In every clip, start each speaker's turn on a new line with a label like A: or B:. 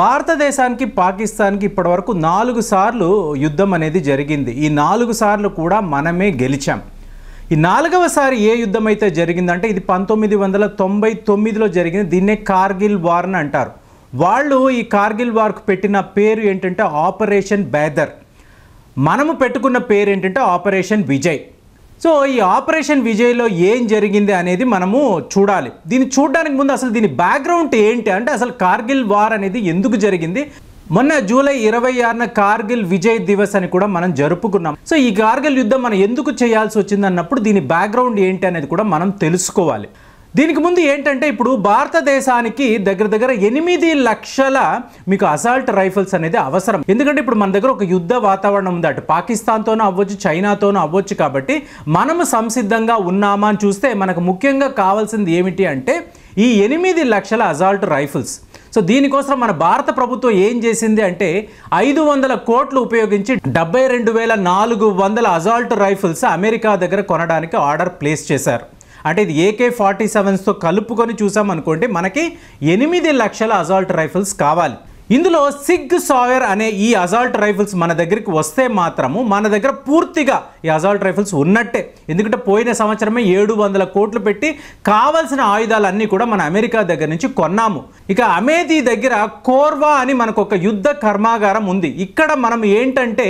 A: భారతదేశానికి పాకిస్తాన్కి ఇప్పటివరకు నాలుగు సార్లు యుద్ధం అనేది జరిగింది ఈ నాలుగు సార్లు కూడా మనమే గెలిచాం ఈ నాలుగవసారి ఏ యుద్ధం అయితే జరిగిందంటే ఇది పంతొమ్మిది వందల తొంభై తొమ్మిదిలో జరిగింది దీన్నే కార్గిల్ వార్ అని అంటారు వాళ్ళు ఈ కార్గిల్ వార్కు పెట్టిన పేరు ఏంటంటే ఆపరేషన్ బేదర్ మనము పెట్టుకున్న పేరు ఏంటంటే ఆపరేషన్ విజయ్ సో ఈ ఆపరేషన్ విజయ్లో ఏం జరిగింది అనేది మనము చూడాలి దీన్ని చూడడానికి ముందు అసలు దీని బ్యాక్గ్రౌండ్ ఏంటి అంటే అసలు కార్గిల్ వార్ అనేది ఎందుకు జరిగింది మొన్న జూలై ఇరవై ఆరున కార్గిల్ విజయ్ దివస్ అని కూడా మనం జరుపుకున్నాం సో ఈ కార్గిల్ యుద్ధం మనం ఎందుకు చేయాల్సి వచ్చింది అన్నప్పుడు దీని బ్యాక్గ్రౌండ్ ఏంటి అనేది కూడా మనం తెలుసుకోవాలి దీనికి ముందు ఏంటంటే ఇప్పుడు భారతదేశానికి దగ్గర దగ్గర ఎనిమిది లక్షల మీకు అసాల్ట్ రైఫిల్స్ అనేది అవసరం ఎందుకంటే ఇప్పుడు మన దగ్గర ఒక యుద్ధ వాతావరణం ఉంది అటు పాకిస్తాన్తోనూ అవ్వచ్చు చైనాతోనూ అవ్వచ్చు కాబట్టి మనము సంసిద్ధంగా ఉన్నామా అని చూస్తే మనకు ముఖ్యంగా కావాల్సింది ఏమిటి అంటే ఈ ఎనిమిది లక్షల అసాల్ట్ రైఫిల్స్ సో దీనికోసం మన భారత ప్రభుత్వం ఏం చేసింది అంటే ఐదు వందల కోట్లు ఉపయోగించి డెబ్బై రెండు వేల నాలుగు వందల అజాల్ట్ రైఫిల్స్ అమెరికా దగ్గర కొనడానికి ఆర్డర్ ప్లేస్ చేశారు అంటే ఇది ఏకే ఫార్టీ సెవెన్స్తో కలుపుకొని చూసామనుకోండి మనకి ఎనిమిది లక్షల అజాల్ట్ రైఫిల్స్ కావాలి ఇందులో సిగ్ సాయర్ అనే ఈ అజాల్ట్ రైఫిల్స్ మన దగ్గరికి వస్తే మాత్రము మన దగ్గర పూర్తిగా ఈ అజాల్ట్ రైఫిల్స్ ఉన్నట్టే ఎందుకంటే పోయిన సంవత్సరమే ఏడు వందల కోట్లు పెట్టి కావలసిన ఆయుధాలన్నీ కూడా మన అమెరికా దగ్గర నుంచి కొన్నాము ఇక అమేధి దగ్గర కోర్వా అని మనకు ఒక యుద్ధ కర్మాగారం ఉంది ఇక్కడ మనం ఏంటంటే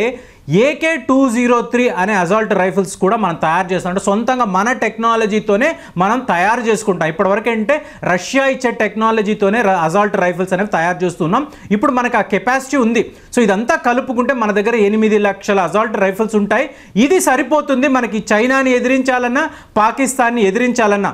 A: ఏకే టూ జీరో త్రీ అనే అజాల్ట్ రైఫిల్స్ కూడా మనం తయారు చేస్తాం అంటే సొంతంగా మన టెక్నాలజీతోనే మనం తయారు చేసుకుంటాం ఇప్పటివరకు అంటే రష్యా ఇచ్చే టెక్నాలజీతోనే అజాల్ట్ రైఫిల్స్ అనేవి తయారు చేస్తున్నాం ఇప్పుడు మనకు ఆ కెపాసిటీ ఉంది సో ఇదంతా కలుపుకుంటే మన దగ్గర ఎనిమిది లక్షల అజాల్ట్ రైఫిల్స్ ఉంటాయి ఇది సరిపోతుంది మనకి చైనాని ఎదిరించాలన్నా పాకిస్తాన్ని ఎదిరించాలన్నా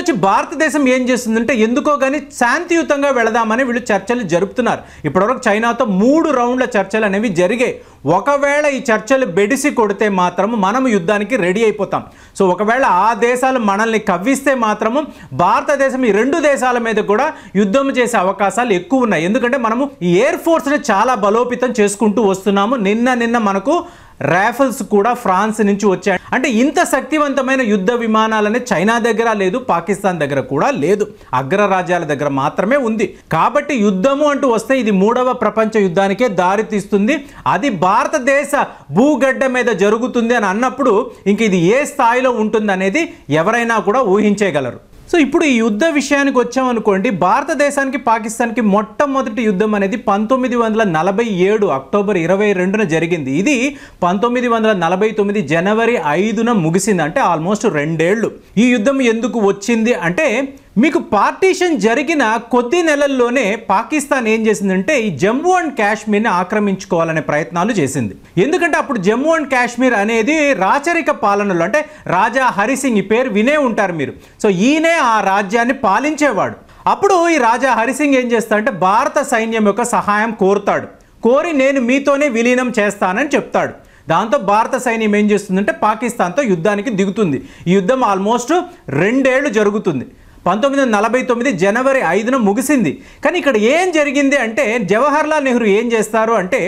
A: వచ్చి భారతదేశం ఏం చేస్తుందంటే ఎందుకో కానీ శాంతియుతంగా వెళదామని వీళ్ళు చర్చలు జరుపుతున్నారు ఇప్పటివరకు చైనాతో మూడు రౌండ్ల చర్చలు అనేవి జరిగాయి ఒకవేళ ఈ చర్చలు బెడిసి కొడితే మాత్రము మనం యుద్ధానికి రెడీ అయిపోతాం సో ఒకవేళ ఆ దేశాలు మనల్ని కవ్విస్తే మాత్రము భారతదేశం ఈ రెండు దేశాల మీద కూడా యుద్ధం చేసే అవకాశాలు ఎక్కువ ఉన్నాయి ఎందుకంటే మనము ఎయిర్ ఫోర్స్ని చాలా బలోపేతం చేసుకుంటూ వస్తున్నాము నిన్న నిన్న మనకు రాఫెల్స్ కూడా ఫ్రాన్స్ నుంచి వచ్చాయి అంటే ఇంత శక్తివంతమైన యుద్ధ విమానాలనే చైనా దగ్గర లేదు పాకిస్తాన్ దగ్గర కూడా లేదు అగ్రరాజ్యాల దగ్గర మాత్రమే ఉంది కాబట్టి యుద్ధము అంటూ వస్తే ఇది మూడవ ప్రపంచ యుద్ధానికే దారితీస్తుంది అది భారతదేశ భూగడ్డ మీద జరుగుతుంది అని అన్నప్పుడు ఇంక ఇది ఏ స్థాయిలో ఉంటుంది అనేది ఎవరైనా కూడా ఊహించేయగలరు సో ఇప్పుడు ఈ యుద్ధ విషయానికి వచ్చామనుకోండి భారతదేశానికి పాకిస్తాన్కి మొట్టమొదటి యుద్ధం అనేది పంతొమ్మిది వందల నలభై ఏడు అక్టోబర్ ఇరవై రెండున జరిగింది ఇది పంతొమ్మిది వందల నలభై తొమ్మిది జనవరి ఐదున ముగిసింది అంటే ఆల్మోస్ట్ రెండేళ్లు ఈ యుద్ధం ఎందుకు వచ్చింది అంటే మీకు పార్టీషన్ జరిగిన కొద్ది నెలల్లోనే పాకిస్తాన్ ఏం చేసిందంటే ఈ జమ్మూ అండ్ కాశ్మీర్ని ఆక్రమించుకోవాలనే ప్రయత్నాలు చేసింది ఎందుకంటే అప్పుడు జమ్మూ అండ్ కాశ్మీర్ అనేది రాచరిక పాలనలో అంటే రాజా హరిసింగ్ ఈ పేరు వినే ఉంటారు మీరు సో ఈయనే ఆ రాజ్యాన్ని పాలించేవాడు అప్పుడు ఈ రాజా హరిసింగ్ ఏం చేస్తాడంటే భారత సైన్యం యొక్క సహాయం కోరుతాడు కోరి నేను మీతోనే విలీనం చేస్తానని చెప్తాడు దాంతో భారత సైన్యం ఏం చేస్తుందంటే పాకిస్తాన్తో యుద్ధానికి దిగుతుంది ఈ యుద్ధం ఆల్మోస్ట్ రెండేళ్లు జరుగుతుంది పంతొమ్మిది వందల నలభై తొమ్మిది జనవరి ఐదున ముగిసింది కానీ ఇక్కడ ఏం జరిగింది అంటే జవహర్లాల్ నెహ్రూ ఏం చేస్తారు అంటే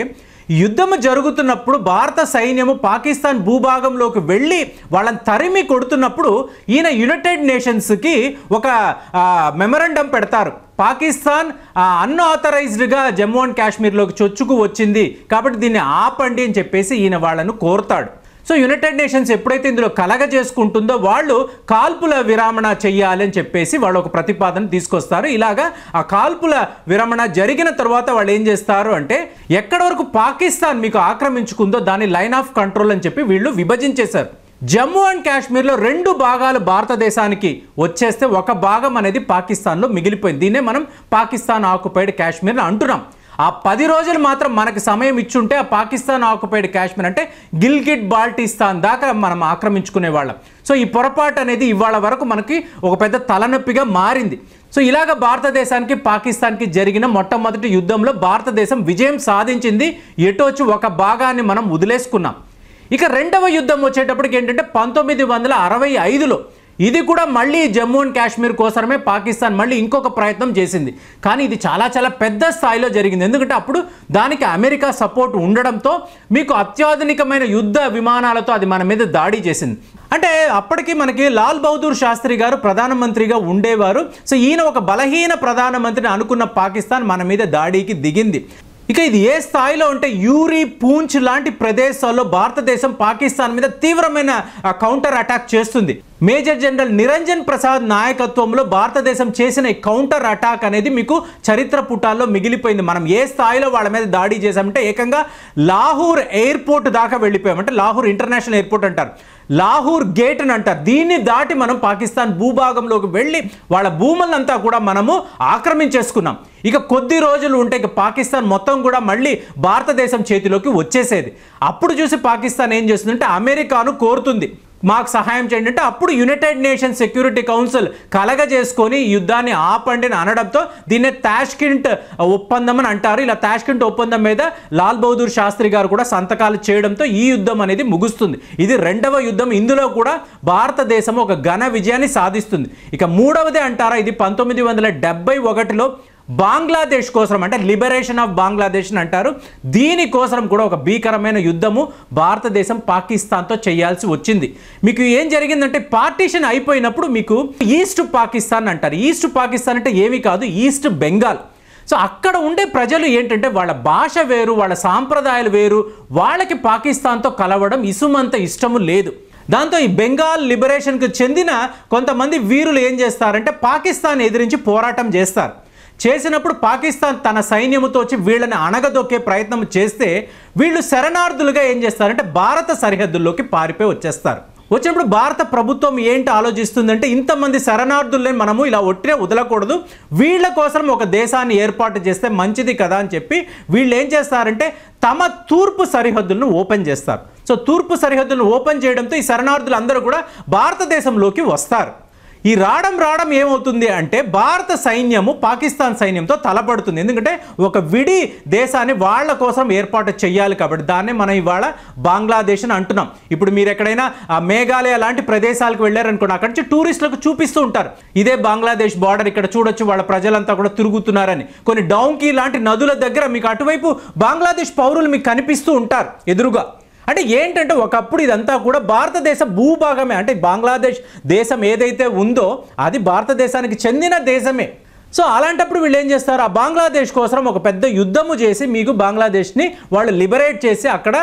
A: యుద్ధము జరుగుతున్నప్పుడు భారత సైన్యము పాకిస్తాన్ భూభాగంలోకి వెళ్ళి వాళ్ళని తరిమి కొడుతున్నప్పుడు ఈయన యునైటెడ్ నేషన్స్కి ఒక మెమరండం పెడతారు పాకిస్తాన్ అన్ఆథరైజ్డ్గా జమ్మూ అండ్ కాశ్మీర్లోకి చొచ్చుకు వచ్చింది కాబట్టి దీన్ని ఆపండి అని చెప్పేసి ఈయన వాళ్ళను కోరుతాడు సో యునైటెడ్ నేషన్స్ ఎప్పుడైతే ఇందులో కలగ చేసుకుంటుందో వాళ్ళు కాల్పుల విరామణ చెయ్యాలని చెప్పేసి వాళ్ళు ఒక ప్రతిపాదన తీసుకొస్తారు ఇలాగా ఆ కాల్పుల విరమణ జరిగిన తర్వాత వాళ్ళు ఏం చేస్తారు అంటే ఎక్కడ వరకు పాకిస్తాన్ మీకు ఆక్రమించుకుందో దాని లైన్ ఆఫ్ కంట్రోల్ అని చెప్పి వీళ్ళు విభజించేశారు జమ్మూ అండ్ కాశ్మీర్లో రెండు భాగాలు భారతదేశానికి వచ్చేస్తే ఒక భాగం అనేది పాకిస్తాన్లో మిగిలిపోయింది దీన్నే మనం పాకిస్తాన్ ఆక్యుపైడ్ కాశ్మీర్ అంటున్నాం ఆ పది రోజులు మాత్రం మనకు సమయం ఇచ్చుంటే ఆ పాకిస్తాన్ ఆక్యుపైడ్ కాశ్మీర్ అంటే గిల్గిట్ బాల్టిస్తాన్ దాకా మనం ఆక్రమించుకునే వాళ్ళం సో ఈ పొరపాటు అనేది ఇవాళ వరకు మనకి ఒక పెద్ద తలనొప్పిగా మారింది సో ఇలాగ భారతదేశానికి పాకిస్తాన్కి జరిగిన మొట్టమొదటి యుద్ధంలో భారతదేశం విజయం సాధించింది ఎటోచి ఒక భాగాన్ని మనం వదిలేసుకున్నాం ఇక రెండవ యుద్ధం వచ్చేటప్పటికి ఏంటంటే పంతొమ్మిది వందల అరవై ఐదులో ఇది కూడా మళ్ళీ జమ్మూ అండ్ కాశ్మీర్ కోసమే పాకిస్తాన్ మళ్ళీ ఇంకొక ప్రయత్నం చేసింది కానీ ఇది చాలా చాలా పెద్ద స్థాయిలో జరిగింది ఎందుకంటే అప్పుడు దానికి అమెరికా సపోర్ట్ ఉండడంతో మీకు అత్యాధునికమైన యుద్ధ విమానాలతో అది మన మీద దాడి చేసింది అంటే అప్పటికి మనకి లాల్ బహదూర్ శాస్త్రి గారు ప్రధానమంత్రిగా ఉండేవారు సో ఈయన ఒక బలహీన ప్రధానమంత్రిని అనుకున్న పాకిస్తాన్ మన మీద దాడికి దిగింది ఇక ఇది ఏ స్థాయిలో ఉంటే యూరి పూంచ్ లాంటి ప్రదేశాల్లో భారతదేశం పాకిస్తాన్ మీద తీవ్రమైన కౌంటర్ అటాక్ చేస్తుంది మేజర్ జనరల్ నిరంజన్ ప్రసాద్ నాయకత్వంలో భారతదేశం చేసిన కౌంటర్ అటాక్ అనేది మీకు చరిత్ర పుటాల్లో మిగిలిపోయింది మనం ఏ స్థాయిలో వాళ్ళ మీద దాడి చేసామంటే ఏకంగా లాహూర్ ఎయిర్పోర్ట్ దాకా వెళ్ళిపోయామంటే లాహూర్ ఇంటర్నేషనల్ ఎయిర్పోర్ట్ అంటారు లాహూర్ గేట్ అని అంటారు దీన్ని దాటి మనం పాకిస్తాన్ భూభాగంలోకి వెళ్ళి వాళ్ళ భూములంతా కూడా మనము ఆక్రమించేసుకున్నాం ఇక కొద్ది రోజులు ఉంటే ఇక పాకిస్తాన్ మొత్తం కూడా మళ్ళీ భారతదేశం చేతిలోకి వచ్చేసేది అప్పుడు చూసి పాకిస్తాన్ ఏం చేస్తుందంటే అమెరికాను కోరుతుంది మాకు సహాయం చేయండి అంటే అప్పుడు యునైటెడ్ నేషన్ సెక్యూరిటీ కౌన్సిల్ కలగజేసుకొని యుద్ధాన్ని ఆపండి అని అనడంతో దీన్ని తాష్కింట్ ఒప్పందం అని అంటారు ఇలా తాష్కింట్ ఒప్పందం మీద లాల్ బహదూర్ శాస్త్రి గారు కూడా సంతకాలు చేయడంతో ఈ యుద్ధం అనేది ముగుస్తుంది ఇది రెండవ యుద్ధం ఇందులో కూడా భారతదేశం ఒక ఘన విజయాన్ని సాధిస్తుంది ఇక మూడవదే అంటారా ఇది పంతొమ్మిది వందల డెబ్బై ఒకటిలో బంగ్లాదేశ్ కోసం అంటే లిబరేషన్ ఆఫ్ బంగ్లాదేశ్ అని అంటారు దీనికోసం కూడా ఒక భీకరమైన యుద్ధము భారతదేశం పాకిస్తాన్తో చేయాల్సి వచ్చింది మీకు ఏం జరిగిందంటే పార్టీషన్ అయిపోయినప్పుడు మీకు ఈస్ట్ పాకిస్తాన్ అంటారు ఈస్ట్ పాకిస్తాన్ అంటే ఏమీ కాదు ఈస్ట్ బెంగాల్ సో అక్కడ ఉండే ప్రజలు ఏంటంటే వాళ్ళ భాష వేరు వాళ్ళ సాంప్రదాయాలు వేరు వాళ్ళకి పాకిస్తాన్తో కలవడం ఇసుమంత ఇష్టము లేదు దాంతో ఈ బెంగాల్ లిబరేషన్కు చెందిన కొంతమంది వీరులు ఏం చేస్తారంటే పాకిస్తాన్ ఎదిరించి పోరాటం చేస్తారు చేసినప్పుడు పాకిస్తాన్ తన సైన్యముతో వచ్చి వీళ్ళని అణగదొక్కే ప్రయత్నం చేస్తే వీళ్ళు శరణార్థులుగా ఏం చేస్తారంటే భారత సరిహద్దుల్లోకి పారిపోయి వచ్చేస్తారు వచ్చినప్పుడు భారత ప్రభుత్వం ఏంటి ఆలోచిస్తుందంటే ఇంతమంది శరణార్థుల్ని మనము ఇలా ఒట్టినే వదలకూడదు వీళ్ళ కోసం ఒక దేశాన్ని ఏర్పాటు చేస్తే మంచిది కదా అని చెప్పి వీళ్ళు ఏం చేస్తారంటే తమ తూర్పు సరిహద్దులను ఓపెన్ చేస్తారు సో తూర్పు సరిహద్దులను ఓపెన్ చేయడంతో ఈ శరణార్థులు అందరూ కూడా భారతదేశంలోకి వస్తారు ఈ రావడం రావడం ఏమవుతుంది అంటే భారత సైన్యము పాకిస్తాన్ సైన్యంతో తలపడుతుంది ఎందుకంటే ఒక విడి దేశాన్ని వాళ్ళ కోసం ఏర్పాటు చేయాలి కాబట్టి దాన్నే మనం ఇవాళ బంగ్లాదేశ్ అని అంటున్నాం ఇప్పుడు మీరు ఎక్కడైనా మేఘాలయ లాంటి ప్రదేశాలకు వెళ్ళారనుకోండి అక్కడి నుంచి టూరిస్టులకు చూపిస్తూ ఉంటారు ఇదే బంగ్లాదేశ్ బార్డర్ ఇక్కడ చూడొచ్చు వాళ్ళ ప్రజలంతా కూడా తిరుగుతున్నారని కొన్ని డౌంకీ లాంటి నదుల దగ్గర మీకు అటువైపు బంగ్లాదేశ్ పౌరులు మీకు కనిపిస్తూ ఉంటారు ఎదురుగా అంటే ఏంటంటే ఒకప్పుడు ఇదంతా కూడా భారతదేశ భూభాగమే అంటే బంగ్లాదేశ్ దేశం ఏదైతే ఉందో అది భారతదేశానికి చెందిన దేశమే సో అలాంటప్పుడు వీళ్ళు ఏం చేస్తారు ఆ బంగ్లాదేశ్ కోసం ఒక పెద్ద యుద్ధము చేసి మీకు బంగ్లాదేశ్ని వాళ్ళు లిబరేట్ చేసి అక్కడ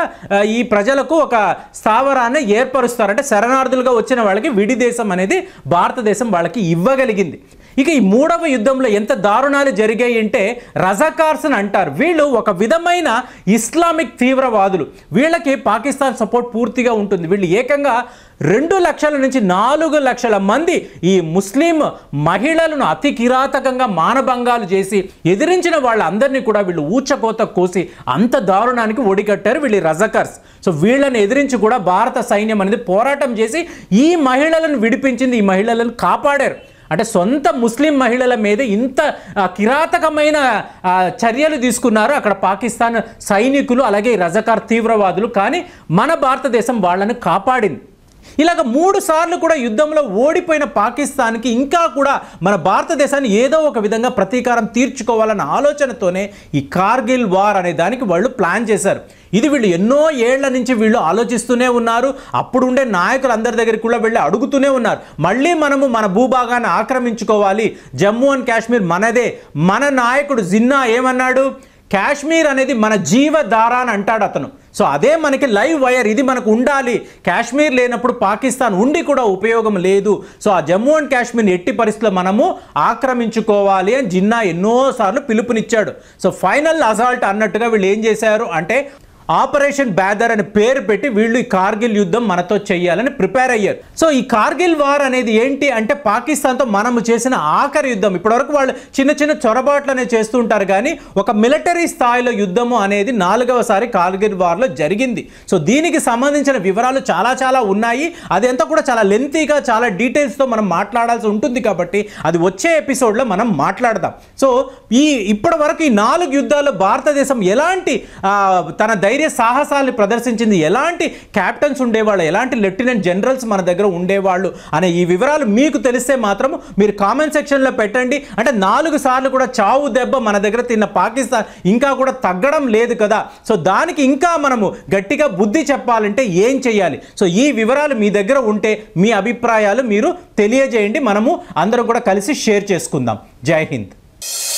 A: ఈ ప్రజలకు ఒక స్థావరాన్ని ఏర్పరుస్తారు అంటే శరణార్థులుగా వచ్చిన వాళ్ళకి విడి దేశం అనేది భారతదేశం వాళ్ళకి ఇవ్వగలిగింది ఇక ఈ మూడవ యుద్ధంలో ఎంత దారుణాలు జరిగాయి అంటే రజాకార్స్ అని అంటారు వీళ్ళు ఒక విధమైన ఇస్లామిక్ తీవ్రవాదులు వీళ్ళకి పాకిస్తాన్ సపోర్ట్ పూర్తిగా ఉంటుంది వీళ్ళు ఏకంగా రెండు లక్షల నుంచి నాలుగు లక్షల మంది ఈ ముస్లిం మహిళలను అతి కిరాతకంగా మానభంగాలు చేసి ఎదిరించిన వాళ్ళందరినీ కూడా వీళ్ళు ఊచకోత కోసి అంత దారుణానికి ఒడిగట్టారు వీళ్ళు రజకర్స్ సో వీళ్ళని ఎదిరించి కూడా భారత సైన్యం అనేది పోరాటం చేసి ఈ మహిళలను విడిపించింది ఈ మహిళలను కాపాడారు అంటే సొంత ముస్లిం మహిళల మీద ఇంత కిరాతకమైన చర్యలు తీసుకున్నారు అక్కడ పాకిస్తాన్ సైనికులు అలాగే రజకార్ తీవ్రవాదులు కానీ మన భారతదేశం వాళ్ళని కాపాడింది ఇలాగ మూడు సార్లు కూడా యుద్ధంలో ఓడిపోయిన పాకిస్తాన్కి ఇంకా కూడా మన భారతదేశాన్ని ఏదో ఒక విధంగా ప్రతీకారం తీర్చుకోవాలన్న ఆలోచనతోనే ఈ కార్గిల్ వార్ అనే దానికి వాళ్ళు ప్లాన్ చేశారు ఇది వీళ్ళు ఎన్నో ఏళ్ల నుంచి వీళ్ళు ఆలోచిస్తూనే ఉన్నారు అప్పుడు ఉండే నాయకులు అందరి దగ్గరికి కూడా వెళ్ళి అడుగుతూనే ఉన్నారు మళ్ళీ మనము మన భూభాగాన్ని ఆక్రమించుకోవాలి జమ్మూ అండ్ కాశ్మీర్ మనదే మన నాయకుడు జిన్నా ఏమన్నాడు కాశ్మీర్ అనేది మన జీవధార అని అంటాడు అతను సో అదే మనకి లైవ్ వైర్ ఇది మనకు ఉండాలి కాశ్మీర్ లేనప్పుడు పాకిస్తాన్ ఉండి కూడా ఉపయోగం లేదు సో ఆ జమ్మూ అండ్ కాశ్మీర్ ఎట్టి పరిస్థితుల్లో మనము ఆక్రమించుకోవాలి అని జిన్నా ఎన్నోసార్లు పిలుపునిచ్చాడు సో ఫైనల్ అసాల్ట్ అన్నట్టుగా వీళ్ళు ఏం చేశారు అంటే ఆపరేషన్ బ్యాదర్ అని పేరు పెట్టి వీళ్ళు ఈ కార్గిల్ యుద్ధం మనతో చేయాలని ప్రిపేర్ అయ్యారు సో ఈ కార్గిల్ వార్ అనేది ఏంటి అంటే పాకిస్తాన్తో మనము చేసిన ఆఖరి యుద్ధం ఇప్పటివరకు వాళ్ళు చిన్న చిన్న చొరబాట్లు అనేవి చేస్తుంటారు కానీ ఒక మిలిటరీ స్థాయిలో యుద్ధము అనేది నాలుగవసారి కార్గిల్ వార్లో జరిగింది సో దీనికి సంబంధించిన వివరాలు చాలా చాలా ఉన్నాయి అది కూడా చాలా లెంతీగా చాలా డీటెయిల్స్తో మనం మాట్లాడాల్సి ఉంటుంది కాబట్టి అది వచ్చే ఎపిసోడ్లో మనం మాట్లాడదాం సో ఈ ఇప్పటి వరకు ఈ నాలుగు యుద్ధాల్లో భారతదేశం ఎలాంటి తన ధైర్యం ధైర్య సాహసాలు ప్రదర్శించింది ఎలాంటి క్యాప్టెన్స్ ఉండేవాళ్ళు ఎలాంటి లెఫ్టినెంట్ జనరల్స్ మన దగ్గర ఉండేవాళ్ళు అనే ఈ వివరాలు మీకు తెలిస్తే మాత్రం మీరు కామెంట్ సెక్షన్లో పెట్టండి అంటే నాలుగు సార్లు కూడా చావు దెబ్బ మన దగ్గర తిన్న పాకిస్తాన్ ఇంకా కూడా తగ్గడం లేదు కదా సో దానికి ఇంకా మనము గట్టిగా బుద్ధి చెప్పాలంటే ఏం చేయాలి సో ఈ వివరాలు మీ దగ్గర ఉంటే మీ అభిప్రాయాలు మీరు తెలియజేయండి మనము అందరూ కూడా కలిసి షేర్ చేసుకుందాం జై హింద్